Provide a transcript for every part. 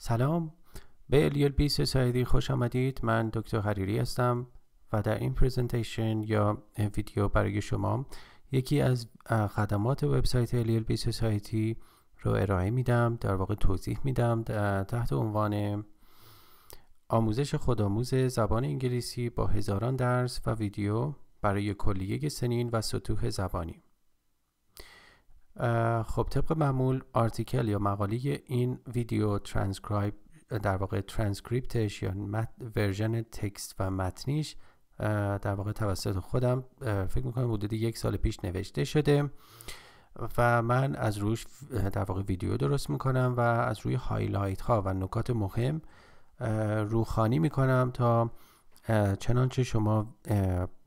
سلام به الیل بی سایدی خوش آمدید من دکتر حریری هستم و در این پریزنتیشن یا ویدیو برای شما یکی از خدمات وبسایت الیل بی سایتی رو ارائه میدم در واقع توضیح میدم تحت عنوان آموزش خودآموز زبان انگلیسی با هزاران درس و ویدیو برای کلیه سنین و سطوح زبانی خب طبق معمول آرتیکل یا مقاله این ویدیو ترانسکرایب در واقع ترانسکریپتش یا ورژن تکست و متنیش در واقع توسط خودم فکر میکنم حدود یک سال پیش نوشته شده و من از روش در واقع ویدیو درست میکنم و از روی هایلایت ها و نکات مهم روخانی میکنم تا چنانچه شما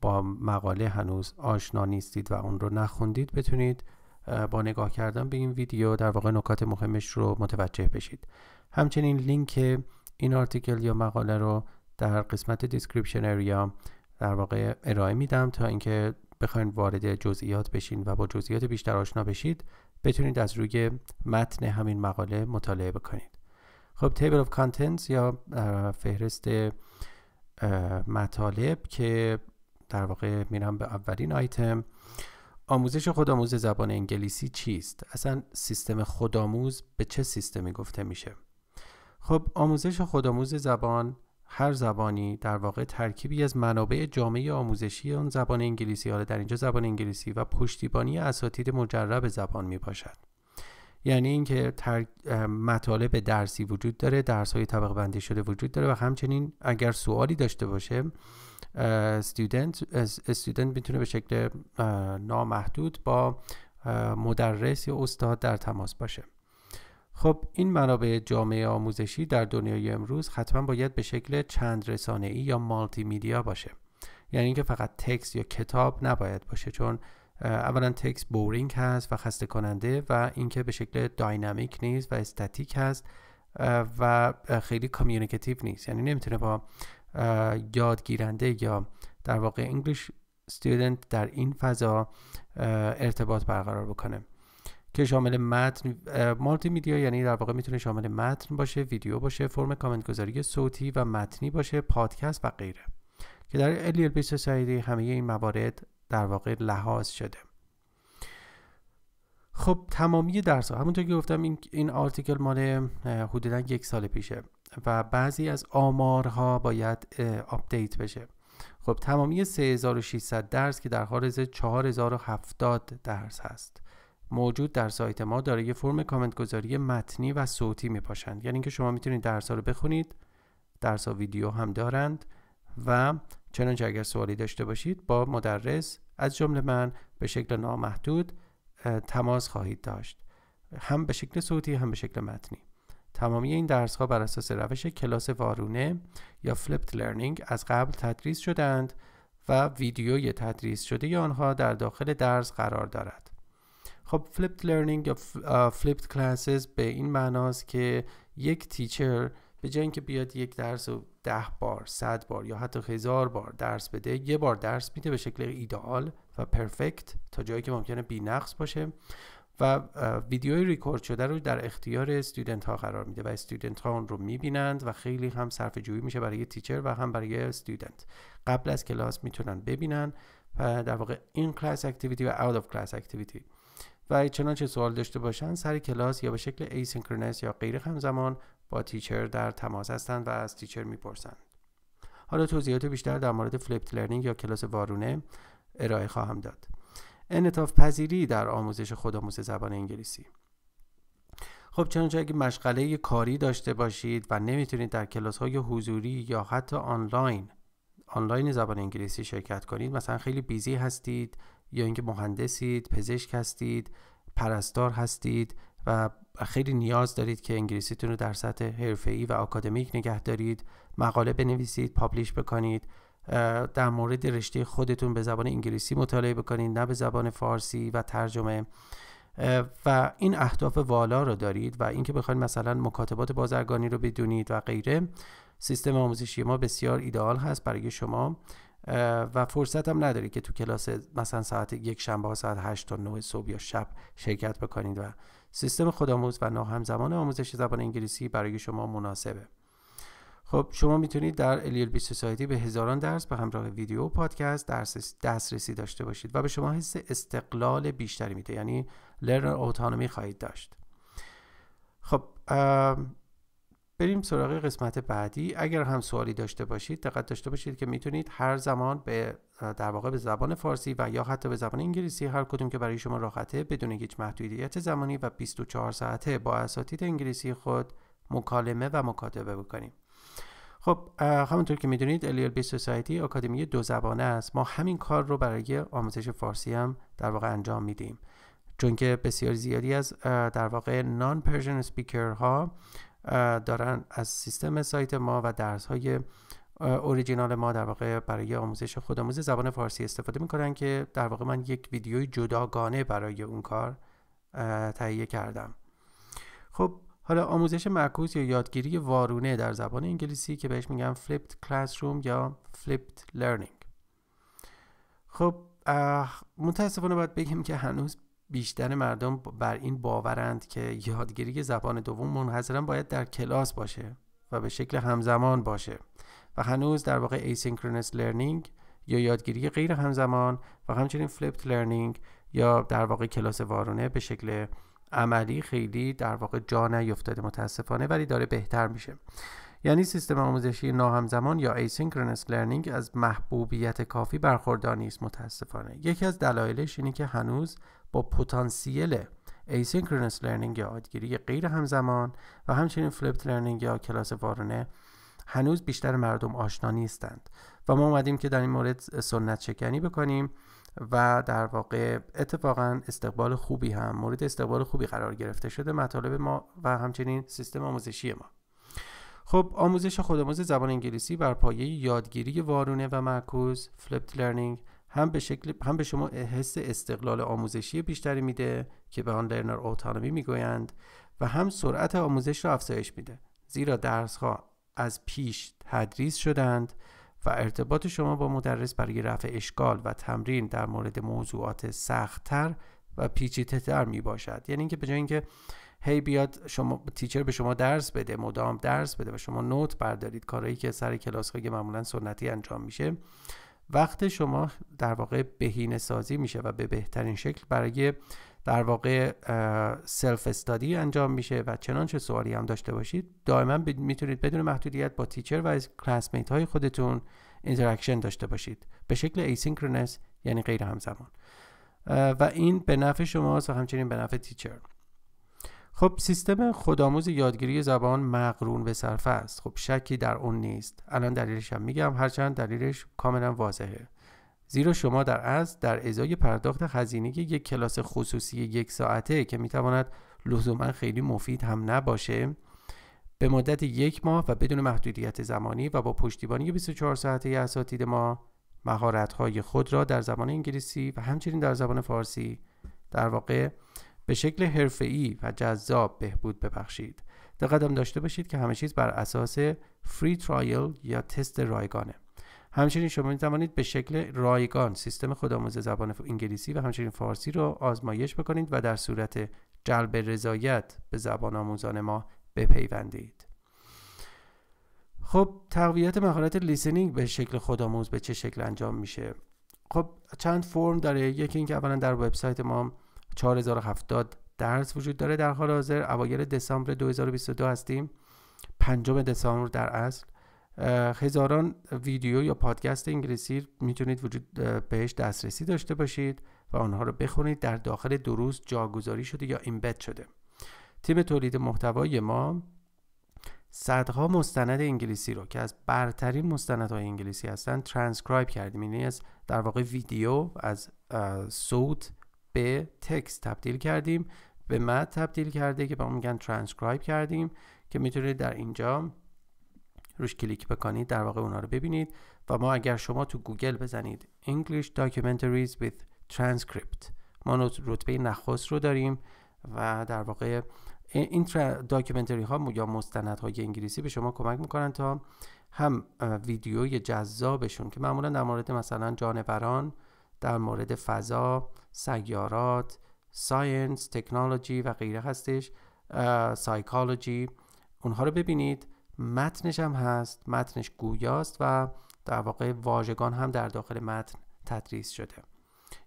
با مقاله هنوز آشنا نیستید و اون رو نخوندید بتونید با نگاه کردن به این ویدیو در واقع نکات مهمش رو متوجه بشید همچنین لینک این آرتیکل یا مقاله رو در قسمت دیسکریپشن اریا در واقع ارائه میدم تا اینکه بخواین وارد جزئیات بشین و با جزئیات بیشتر آشنا بشید بتونید از روی متن همین مقاله مطالعه بکنید خب تیبل of contents یا فهرست مطالب که در واقع میرم به اولین آیتم آموزش خودآموز زبان انگلیسی چیست؟ اصلا سیستم خودآموز به چه سیستمی گفته میشه؟ خب آموزش خودآموز زبان هر زبانی در واقع ترکیبی از منابع جامعه آموزشی آن زبان انگلیسی حالا در اینجا زبان انگلیسی و پشتیبانی اساتید مجرب زبان می باشد یعنی اینکه تر... مطالب درسی وجود داره درس های طبق بندی شده وجود داره و همچنین اگر سوالی داشته باشه student استودنت میتونه به شکل نامحدود با مدرس یا استاد در تماس باشه خب این منابع جامعه آموزشی در دنیای امروز حتما باید به شکل چند رسانه ای یا مالتی میدیا باشه یعنی اینکه فقط تکس یا کتاب نباید باشه چون اولا تکس بورینگ هست و خسته کننده و اینکه به شکل داینامیک نیست و استاتیک هست و خیلی کامیونیکتیو نیست یعنی نمیتونه با یادگیرنده یا در واقع انگلیش student در این فضا ارتباط برقرار بکنه که شامل متن مالتی یعنی در واقع میتونه شامل متن باشه ویدیو باشه فرم کامنت گذاری صوتی و متنی باشه پادکست و غیره که در LLP سوسایتی همه این موارد در واقع لحاظ شده خب تمامی درس ها همونطور که گفتم این, این آرتیکل مال حدودا یک سال پیشه و بعضی از آمارها باید آپدیت بشه خب تمامی 3600 درس که در خارج 4070 درس هست موجود در سایت ما داره یه فرم کامنت گذاری متنی و صوتی می پاشند یعنی اینکه شما میتونید درس ها رو بخونید درس ها ویدیو هم دارند و چنانچه اگر سوالی داشته باشید با مدرس از جمله من به شکل نامحدود تماس خواهید داشت هم به شکل صوتی هم به شکل متنی تمامی این درس ها بر اساس روش کلاس وارونه یا فلیپت لرنینگ از قبل تدریس شدند و ویدیوی تدریس شده آنها در داخل درس قرار دارد. خب فلیپت لرنینگ یا فلیپت کلاسز به این معناست که یک تیچر به جای اینکه بیاد یک درس رو ده بار، صد بار یا حتی هزار بار درس بده، یه بار درس میده به شکل ایدئال و پرفکت تا جایی که ممکنه بی باشه و ویدیوی ریکورد شده رو در اختیار استودنت ها قرار میده و استودنت ها اون رو میبینند و خیلی هم صرف جویی میشه برای تیچر و هم برای استودنت قبل از کلاس میتونن ببینن و در واقع این کلاس اکتیویتی و اوت اف کلاس اکتیویتی و چنانچه سوال داشته باشن سر کلاس یا به شکل ایسنکرونس یا غیر همزمان با تیچر در تماس هستند و از تیچر میپرسند حالا توضیحات بیشتر در مورد فلیپت لرنینگ یا کلاس وارونه ارائه خواهم داد انطاف پذیری در آموزش خودآموز زبان انگلیسی خب چنانچه اگه مشغله کاری داشته باشید و نمیتونید در کلاس های حضوری یا حتی آنلاین آنلاین زبان انگلیسی شرکت کنید مثلا خیلی بیزی هستید یا اینکه مهندسید پزشک هستید پرستار هستید و خیلی نیاز دارید که انگلیسیتون رو در سطح حرفه‌ای و آکادمیک نگه دارید مقاله بنویسید پابلیش بکنید در مورد رشته خودتون به زبان انگلیسی مطالعه بکنید نه به زبان فارسی و ترجمه و این اهداف والا رو دارید و اینکه بخواید مثلا مکاتبات بازرگانی رو بدونید و غیره سیستم آموزشی ما بسیار ایدئال هست برای شما و فرصت هم نداری که تو کلاس مثلا ساعت یک شنبه ساعت 8 تا 9 صبح یا شب شرکت بکنید و سیستم خودآموز و ناهمزمان آموزش زبان انگلیسی برای شما مناسبه خب شما میتونید در الیل بی سوسایتی به هزاران درس به همراه ویدیو و پادکست دسترسی داشته باشید و به شما حس استقلال بیشتری میده یعنی لرنر اوتانومی خواهید داشت خب بریم سراغ قسمت بعدی اگر هم سوالی داشته باشید دقت داشته باشید که میتونید هر زمان به در واقع به زبان فارسی و یا حتی به زبان انگلیسی هر کدوم که برای شما راحته بدون هیچ محدودیت زمانی و 24 ساعته با اساتید انگلیسی خود مکالمه و مکاتبه بکنیم خب همونطور که میدونید بی سوسایتی آکادمی دو زبانه است ما همین کار رو برای آموزش فارسی هم در واقع انجام میدیم چون که بسیار زیادی از در واقع نان پرژن سپیکر ها دارن از سیستم سایت ما و درس های اوریجینال ما در واقع برای آموزش خودآموز زبان فارسی استفاده میکنن که در واقع من یک ویدیوی جداگانه برای اون کار تهیه کردم خب حالا آموزش معکوس یا یادگیری وارونه در زبان انگلیسی که بهش میگن flipped کلاسروم یا فلیپت لرنینگ خب متاسفانه باید بگیم که هنوز بیشتر مردم بر این باورند که یادگیری زبان دوم منحصرا باید در کلاس باشه و به شکل همزمان باشه و هنوز در واقع asynchronous لرنینگ یا یادگیری غیر همزمان و همچنین flipped لرنینگ یا در واقع کلاس وارونه به شکل عملی خیلی در واقع جا نیفتاده متاسفانه ولی داره بهتر میشه یعنی سیستم آموزشی ناهمزمان یا asynchronous learning از محبوبیت کافی برخوردار نیست متاسفانه یکی از دلایلش اینه که هنوز با پتانسیل asynchronous learning یا یادگیری غیر همزمان و همچنین flipped learning یا کلاس وارونه هنوز بیشتر مردم آشنا نیستند و ما اومدیم که در این مورد سنت شکنی بکنیم و در واقع اتفاقا استقبال خوبی هم مورد استقبال خوبی قرار گرفته شده مطالب ما و همچنین سیستم آموزشی ما خب آموزش خودآموز زبان انگلیسی بر پایه یادگیری وارونه و معکوس فلیپت لرنینگ هم به هم به شما حس استقلال آموزشی بیشتری میده که به آن لرنر اوتانومی میگویند و هم سرعت آموزش را افزایش میده زیرا ها از پیش تدریس شدند و ارتباط شما با مدرس برای رفع اشکال و تمرین در مورد موضوعات سختتر و پیچیده‌تر می باشد یعنی اینکه به جای اینکه هی بیاد شما تیچر به شما درس بده مدام درس بده و شما نوت بردارید کارهایی که سر کلاس های معمولا سنتی انجام میشه وقت شما در واقع بهینه سازی میشه و به بهترین شکل برای در واقع سلف استادی انجام میشه و چنانچه سوالی هم داشته باشید دائما میتونید بدون محدودیت با تیچر و میت های خودتون اینتراکشن داشته باشید به شکل ایسینکرونس یعنی غیر همزمان و این به نفع شماست و همچنین به نفع تیچر خب سیستم خودآموز یادگیری زبان مقرون به صرفه است خب شکی در اون نیست الان دلیلش هم میگم هرچند دلیلش کاملا واضحه زیرا شما در از در ازای پرداخت هزینه یک کلاس خصوصی یک ساعته که میتواند لزوما خیلی مفید هم نباشه به مدت یک ماه و بدون محدودیت زمانی و با پشتیبانی 24 ساعته اساتید ما مهارت های خود را در زبان انگلیسی و همچنین در زبان فارسی در واقع به شکل حرفه‌ای و جذاب بهبود ببخشید. دقت داشته باشید که همه چیز بر اساس فری ترایل یا تست رایگانه. همچنین شما می توانید به شکل رایگان سیستم خودآموز زبان انگلیسی و همچنین فارسی را آزمایش بکنید و در صورت جلب رضایت به زبان آموزان ما بپیوندید خب تقویت مهارت لیسنینگ به شکل خودآموز به چه شکل انجام میشه خب چند فرم داره یکی اینکه اولا در وبسایت ما 4070 درس وجود داره در حال حاضر اوایل دسامبر 2022 هستیم پنجم دسامبر در اصل هزاران ویدیو یا پادکست انگلیسی میتونید وجود بهش دسترسی داشته باشید و آنها رو بخونید در داخل دروس جاگذاری شده یا ایمبد شده تیم تولید محتوای ما صدها مستند انگلیسی رو که از برترین مستندهای انگلیسی هستن ترانسکرایب کردیم یعنی از در واقع ویدیو از صوت به تکست تبدیل کردیم به مد تبدیل کرده که به اون میگن ترانسکرایب کردیم که میتونید در اینجا روش کلیک بکنید در واقع اونا رو ببینید و ما اگر شما تو گوگل بزنید English Documentaries with Transcript ما رتبه نخست رو داریم و در واقع این داکیومنتری ها یا های انگلیسی به شما کمک میکنن تا هم ویدیوی جذابشون که معمولا در مورد مثلا جانوران در مورد فضا سیارات ساینس تکنولوژی و غیره هستش سایکولوژی اونها رو ببینید متنش هم هست متنش گویاست و در واقع واژگان هم در داخل متن تدریس شده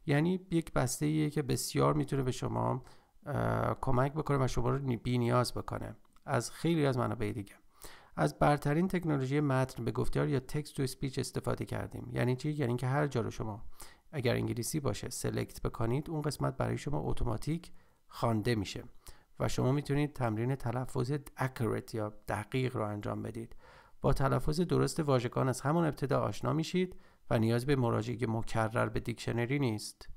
یعنی یک بسته ایه که بسیار میتونه به شما کمک بکنه و شما رو بی نیاز بکنه از خیلی از منابع دیگه از برترین تکنولوژی متن به گفتار یا تکست تو سپیچ استفاده کردیم یعنی چی یعنی که هر جا رو شما اگر انگلیسی باشه سلکت بکنید اون قسمت برای شما اتوماتیک خوانده میشه و شما میتونید تمرین تلفظ اکورت یا دقیق رو انجام بدید با تلفظ درست واژگان از همان ابتدا آشنا میشید و نیاز به مراجعه مکرر به دیکشنری نیست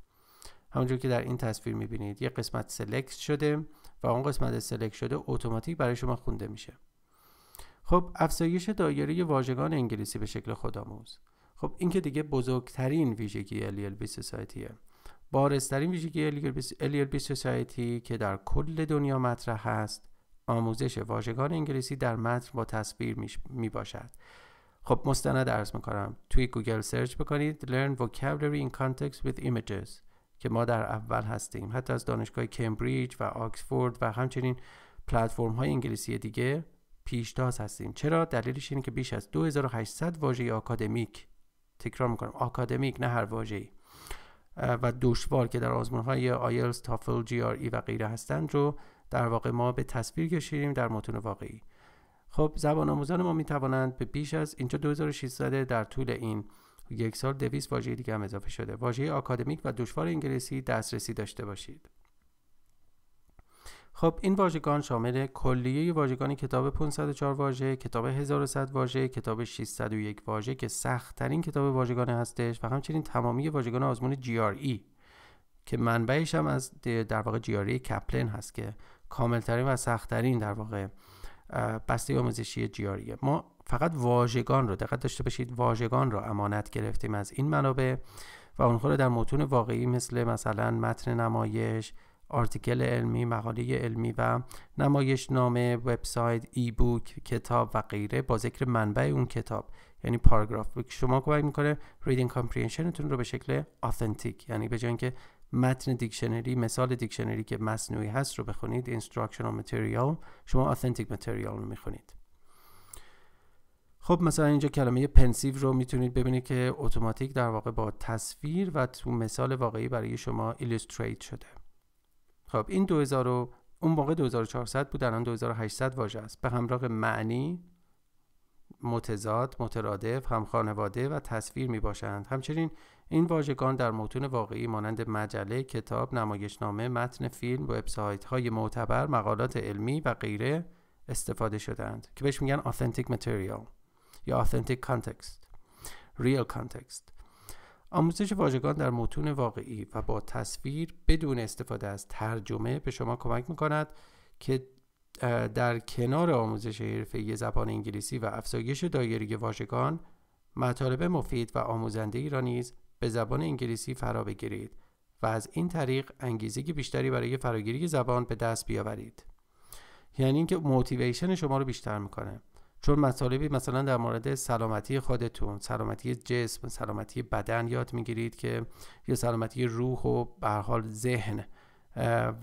همونجور که در این تصویر میبینید یه قسمت سلکت شده و اون قسمت سلکت شده اتوماتیک برای شما خونده میشه خب افزایش دایره واژگان انگلیسی به شکل خودآموز خب این که دیگه بزرگترین ویژگی بی سایتیه e بارسترین ویژگی بی سوسایتی که در کل دنیا مطرح است آموزش واژگان انگلیسی در متن با تصویر می باشد خب مستند ارز میکنم توی گوگل سرچ بکنید Learn Vocabulary in Context with Images که ما در اول هستیم حتی از دانشگاه کمبریج و آکسفورد و همچنین پلتفرم های انگلیسی دیگه پیشتاز هستیم چرا دلیلش اینه که بیش از 2800 واژه آکادمیک تکرار میکنم آکادمیک نه هر واژه‌ای و دشوار که در آزمون های آیلز، تافل، جی آر ای و غیره هستند رو در واقع ما به تصویر کشیدیم در متون واقعی خب زبان آموزان ما می توانند به بیش از اینجا 2600 در طول این یک سال دویست واژه دیگه هم اضافه شده واژه آکادمیک و دشوار انگلیسی دسترسی داشته باشید خب این واژگان شامل کلیه واژگان کتاب 504 واژه، کتاب 1100 واژه، کتاب 601 واژه که سختترین کتاب واژگان هستش و همچنین تمامی واژگان آزمون GRE که منبعش هم از در واقع GRE کپلن هست که کاملترین و ترین در واقع بسته آموزشی GRE ما فقط واژگان رو دقت داشته باشید واژگان رو امانت گرفتیم از این منابع و اونها رو در متون واقعی مثل مثلا متن نمایش آرتیکل علمی، مقاله علمی و نمایش نامه، وبسایت، ای بوک، کتاب و غیره با ذکر منبع اون کتاب یعنی پاراگراف که شما کمک میکنه ریدینگ کامپریهنشنتون رو به شکل آثنتیک یعنی به جای اینکه متن دیکشنری مثال دیکشنری که مصنوعی هست رو بخونید اینستراکشنال متریال شما آثنتیک متریال رو میخونید خب مثلا اینجا کلمه پنسیو رو میتونید ببینید که اتوماتیک در واقع با تصویر و تو مثال واقعی برای شما ایلوستریت شده خب این 2000 اون موقع 2400 بود الان 2800 واژه است به همراه معنی متضاد مترادف هم خانواده و تصویر می باشند همچنین این واژگان در متون واقعی مانند مجله کتاب نمایشنامه متن فیلم وبسایت های معتبر مقالات علمی و غیره استفاده شدند که بهش میگن authentic material یا authentic context real context آموزش واژگان در متون واقعی و با تصویر بدون استفاده از ترجمه به شما کمک میکند که در کنار آموزش حرفه‌ای زبان انگلیسی و افزایش دایره واژگان مطالب مفید و آموزنده ای را نیز به زبان انگلیسی فرا بگیرید و از این طریق انگیزه بیشتری برای فراگیری زبان به دست بیاورید یعنی اینکه موتیویشن شما رو بیشتر میکنه چون مطالبی مثلا در مورد سلامتی خودتون سلامتی جسم سلامتی بدن یاد میگیرید که یا سلامتی روح و به حال ذهن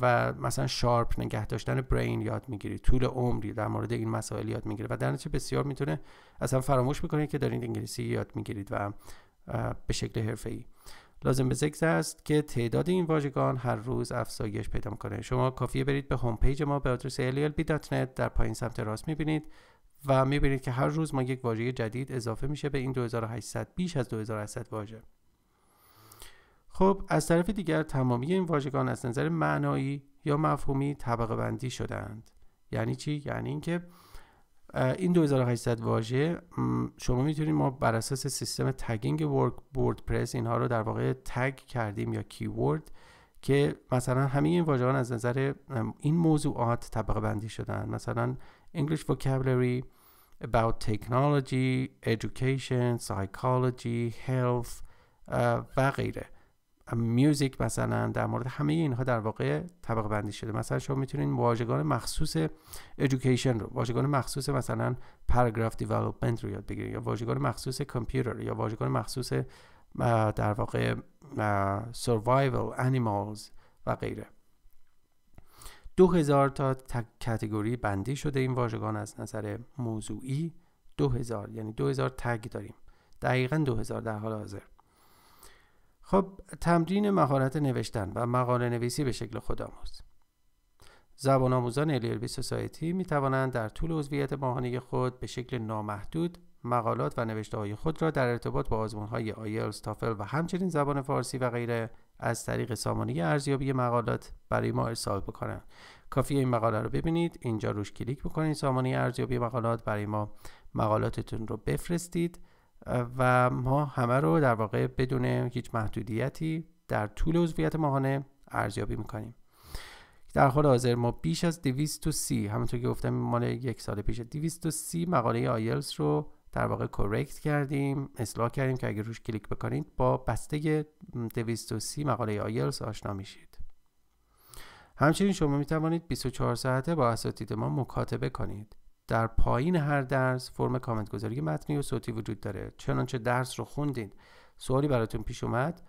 و مثلا شارپ نگه داشتن برین یاد میگیرید طول عمری در مورد این مسائل یاد میگیرید و در نتیجه بسیار میتونه اصلا فراموش میکنید که دارید انگلیسی یاد میگیرید و به شکل ای. لازم به ذکر است که تعداد این واژگان هر روز افزایش پیدا میکنه شما کافیه برید به هوم پیج ما به آدرس در پایین سمت راست میبینید و میبینید که هر روز ما یک واژه جدید اضافه میشه به این 2800 بیش از 2800 واژه خب از طرف دیگر تمامی این واژگان از نظر معنایی یا مفهومی طبقه بندی شدند یعنی چی یعنی اینکه این 2800 واژه شما میتونید ما بر اساس سیستم تگینگ وردپرس اینها رو در واقع تگ کردیم یا کیورد که مثلا همه این واژگان از نظر این موضوعات طبقه بندی شدن مثلا English vocabulary about technology, education, psychology, health uh, و غیره میوزیک مثلا در مورد همه اینها در واقع طبق بندی شده مثلا شما میتونید واژگان مخصوص education رو واژگان مخصوص مثلا Paragraph Development رو یاد بگیرید یا واژگان مخصوص Computer یا واژگان مخصوص در واقع survival animals و غیره دو هزار تا کتگوری بندی شده این واژگان از نظر موضوعی دو هزار یعنی دو هزار تگ داریم دقیقا دو هزار در حال حاضر خب تمرین مهارت نوشتن و مقاله نویسی به شکل خودآموز زبان آموزان الیربی سوسایتی می توانند در طول عضویت ماهانه خود به شکل نامحدود مقالات و نوشته های خود را در ارتباط با آزمون های آیلز، تافل و همچنین زبان فارسی و غیره از طریق سامانه ارزیابی مقالات برای ما ارسال بکنن کافی این مقاله رو ببینید اینجا روش کلیک بکنید سامانه ارزیابی مقالات برای ما مقالاتتون رو بفرستید و ما همه رو در واقع بدون هیچ محدودیتی در طول عضویت ماهانه ارزیابی میکنیم در حال حاضر ما بیش از 230 همونطور که گفتم مال یک سال پیش 230 مقاله آیلز رو در واقع کرکت کردیم اصلاح کردیم که اگر روش کلیک بکنید با بسته 230 مقاله آیلز آشنا میشید همچنین شما می توانید 24 ساعته با اساتید ما مکاتبه کنید در پایین هر درس فرم کامنت گذاری متنی و صوتی وجود داره چنانچه درس رو خوندین سوالی براتون پیش اومد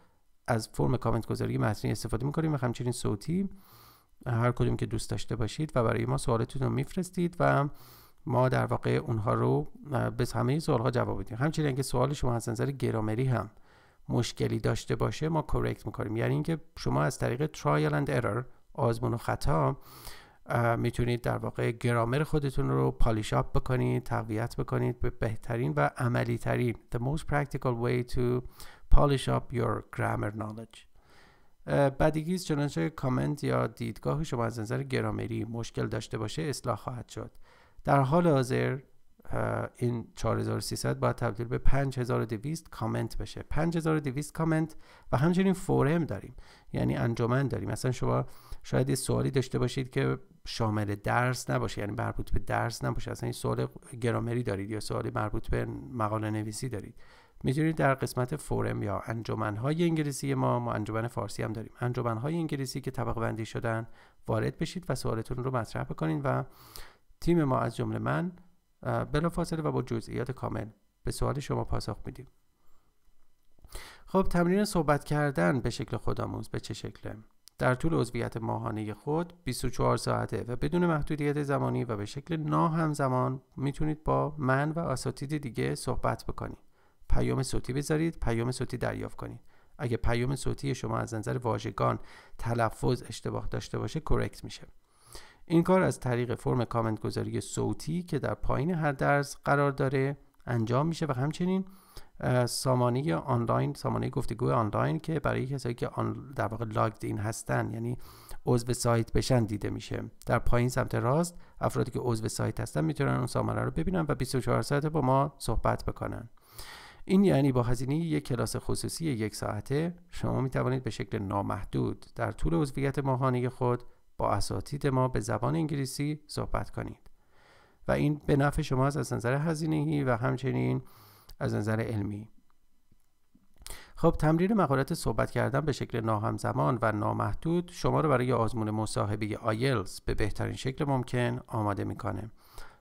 از فرم کامنت گذاری متنی استفاده میکنیم و همچنین صوتی هر کدوم که دوست داشته باشید و برای ما سوالتون رو میفرستید و ما در واقع اونها رو به همه سوالها جواب بدیم همچنین اینکه سوال شما از نظر گرامری هم مشکلی داشته باشه ما کرکت میکنیم یعنی اینکه شما از طریق ترایل اند ارر آزمون و خطا میتونید در واقع گرامر خودتون رو پالیش اپ بکنید تقویت بکنید به بهترین و عملی ترین the most practical way to polish up your grammar knowledge بدیگیز چنانچه کامنت یا دیدگاه شما از نظر گرامری مشکل داشته باشه اصلاح خواهد شد در حال حاضر این 4300 باید تبدیل به 5200 کامنت بشه 5200 کامنت و همچنین فورم داریم یعنی انجمن داریم مثلا شما شاید یه سوالی داشته باشید که شامل درس نباشه یعنی مربوط به درس نباشه اصلا این سوال گرامری دارید یا سوالی مربوط به مقاله نویسی دارید میتونید در قسمت فورم یا انجمن های انگلیسی ما ما انجمن فارسی هم داریم انجمن های انگلیسی که طبقه بندی شدن وارد بشید و سوالتون رو مطرح بکنید و تیم ما از جمله من بلافاصله و با جزئیات کامل به سوال شما پاسخ میدیم خب تمرین صحبت کردن به شکل خودآموز به چه شکله در طول عضویت ماهانه خود 24 ساعته و بدون محدودیت زمانی و به شکل ناهمزمان میتونید با من و اساتید دیگه صحبت بکنید پیام صوتی بذارید پیام صوتی دریافت کنید اگه پیام صوتی شما از نظر واژگان تلفظ اشتباه داشته باشه کرکت میشه این کار از طریق فرم کامنت گذاری صوتی که در پایین هر درس قرار داره انجام میشه و همچنین سامانه آنلاین سامانه گفتگو آنلاین که برای کسایی که آن در واقع لاگد هستن یعنی عضو سایت بشن دیده میشه در پایین سمت راست افرادی که عضو سایت هستن میتونن اون سامانه رو ببینن و 24 ساعته با ما صحبت بکنن این یعنی با هزینه یک کلاس خصوصی یک ساعته شما می توانید به شکل نامحدود در طول عضویت ماهانه خود با اساتید ما به زبان انگلیسی صحبت کنید و این به نفع شما از نظر هزینه‌ای و همچنین از نظر علمی خب تمرین مقالات صحبت کردن به شکل ناهمزمان و نامحدود شما رو برای آزمون مصاحبه آیلز به بهترین شکل ممکن آماده میکنه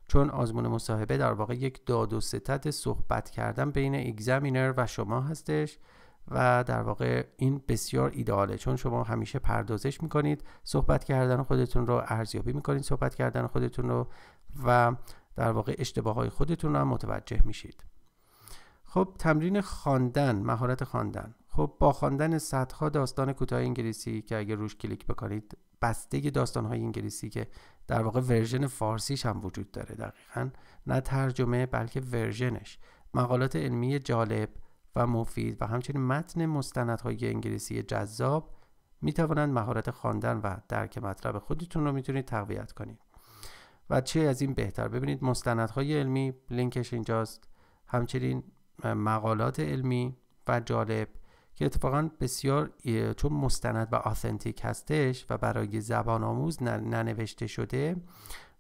چون آزمون مصاحبه در واقع یک داد و ستت صحبت کردن بین اگزامینر و شما هستش و در واقع این بسیار ایداله چون شما همیشه پردازش میکنید صحبت کردن خودتون رو ارزیابی میکنید صحبت کردن خودتون رو و در واقع اشتباه های خودتون رو هم متوجه میشید خب تمرین خواندن مهارت خواندن خب با خواندن صدها داستان کوتاه انگلیسی که اگر روش کلیک بکنید بسته داستان های انگلیسی که در واقع ورژن فارسیش هم وجود داره دقیقا نه ترجمه بلکه ورژنش مقالات علمی جالب و مفید و همچنین متن مستندهای انگلیسی جذاب می توانند مهارت خواندن و درک مطلب خودتون رو میتونید تقویت کنید و چه از این بهتر ببینید مستندهای علمی لینکش اینجاست همچنین مقالات علمی و جالب که اتفاقا بسیار چون مستند و آثنتیک هستش و برای زبان آموز ننوشته شده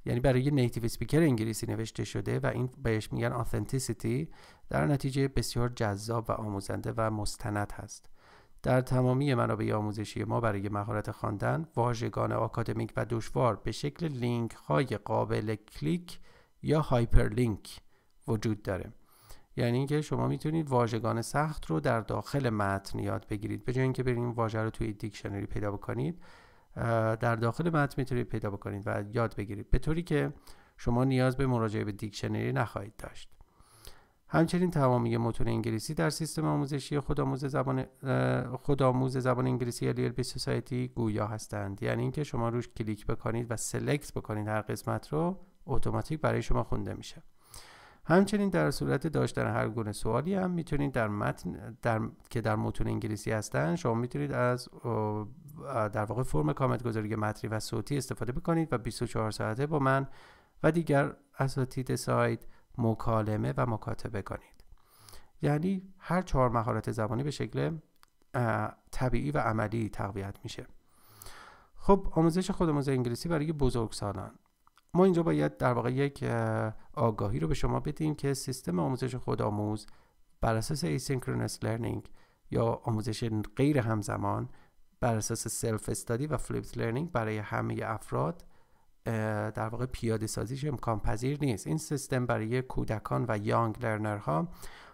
یعنی برای نیتیو سپیکر انگلیسی نوشته شده و این بهش میگن آثنتیسیتی در نتیجه بسیار جذاب و آموزنده و مستند هست در تمامی منابع آموزشی ما برای مهارت خواندن واژگان آکادمیک و دشوار به شکل لینک های قابل کلیک یا لینک وجود داره یعنی اینکه شما میتونید واژگان سخت رو در داخل متن یاد بگیرید به جای اینکه این واژه رو توی دیکشنری پیدا بکنید در داخل متن میتونید پیدا بکنید و یاد بگیرید به طوری که شما نیاز به مراجعه به دیکشنری نخواهید داشت همچنین تمامی متون انگلیسی در سیستم آموزشی خودآموز زبان خودآموز زبان انگلیسی بی سوسایتی e گویا هستند یعنی اینکه شما روش کلیک بکنید و سلکت بکنید هر قسمت رو اتوماتیک برای شما خونده میشه همچنین در صورت داشتن هر گونه سوالی هم میتونید در متن در... که در متون انگلیسی هستن شما میتونید از در واقع فرم کامنت گذاری متری و صوتی استفاده بکنید و 24 ساعته با من و دیگر اساتید سایت مکالمه و مکاتبه کنید یعنی هر چهار مهارت زبانی به شکل طبیعی و عملی تقویت میشه خب آموزش خودموز انگلیسی برای بزرگسالان ما اینجا باید در واقع یک آگاهی رو به شما بدیم که سیستم آموزش خودآموز بر اساس ایسینکرونس لرنینگ یا آموزش غیر همزمان بر اساس سلف استادی و فلیپت لرنینگ برای همه افراد در واقع پیاده سازیش امکان پذیر نیست این سیستم برای کودکان و یانگ لرنر ها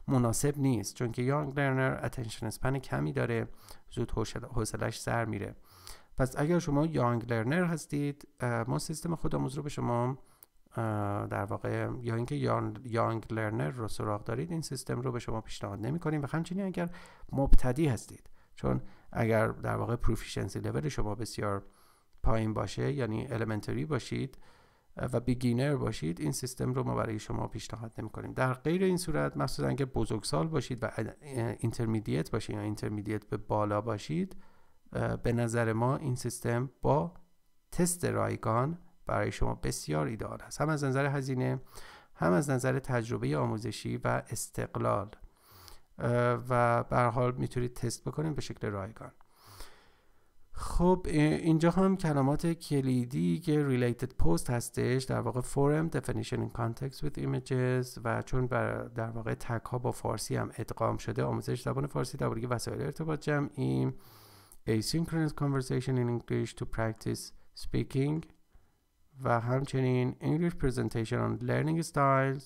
مناسب نیست چون که یانگ لرنر اتنشن اسپن کمی داره زود حوصلش سر میره پس اگر شما یانگ لرنر هستید ما سیستم خودآموز رو به شما در واقع یا اینکه یانگ لرنر رو سراغ دارید این سیستم رو به شما پیشنهاد نمی کنیم و همچنین اگر مبتدی هستید چون اگر در واقع پروفیشنسی لول شما بسیار پایین باشه یعنی المنتری باشید و بیگینر باشید این سیستم رو ما برای شما پیشنهاد نمی کنیم در غیر این صورت مخصوصا اگر بزرگسال باشید و اینترمدیت باشید یا اینترمدیت به بالا باشید به نظر ما این سیستم با تست رایگان برای شما بسیار ایدار است هم از نظر هزینه هم از نظر تجربه آموزشی و استقلال و به حال میتونید تست بکنید به شکل رایگان خب اینجا هم کلمات کلیدی که related post هستش در واقع forum definition in context with images و چون بر در واقع تک ها با فارسی هم ادغام شده آموزش زبان فارسی در وسایل ارتباط جمعی asynchronous conversation in English to practice speaking و همچنین English presentation on learning styles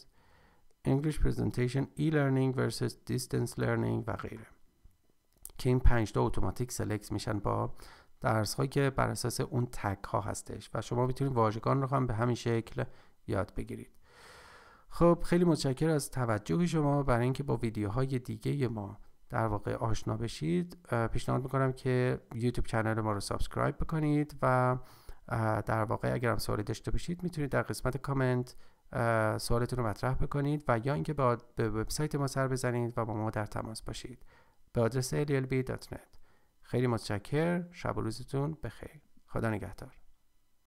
English presentation e-learning versus distance learning و غیره که این پنجتا اتوماتیک سلکت میشن با درس هایی که بر اساس اون تک ها هستش و شما میتونید واژگان رو هم به همین شکل یاد بگیرید خب خیلی متشکر از توجه شما برای اینکه با ویدیوهای دیگه ما در واقع آشنا بشید پیشنهاد میکنم که یوتیوب کانال ما رو سابسکرایب بکنید و در واقع اگر هم سوالی داشته باشید میتونید در قسمت کامنت سوالتون رو مطرح بکنید و یا اینکه به وبسایت ما سر بزنید و با ما در تماس باشید به آدرس LLB.NET خیلی متشکر شب و روزتون بخیر خدا نگهدار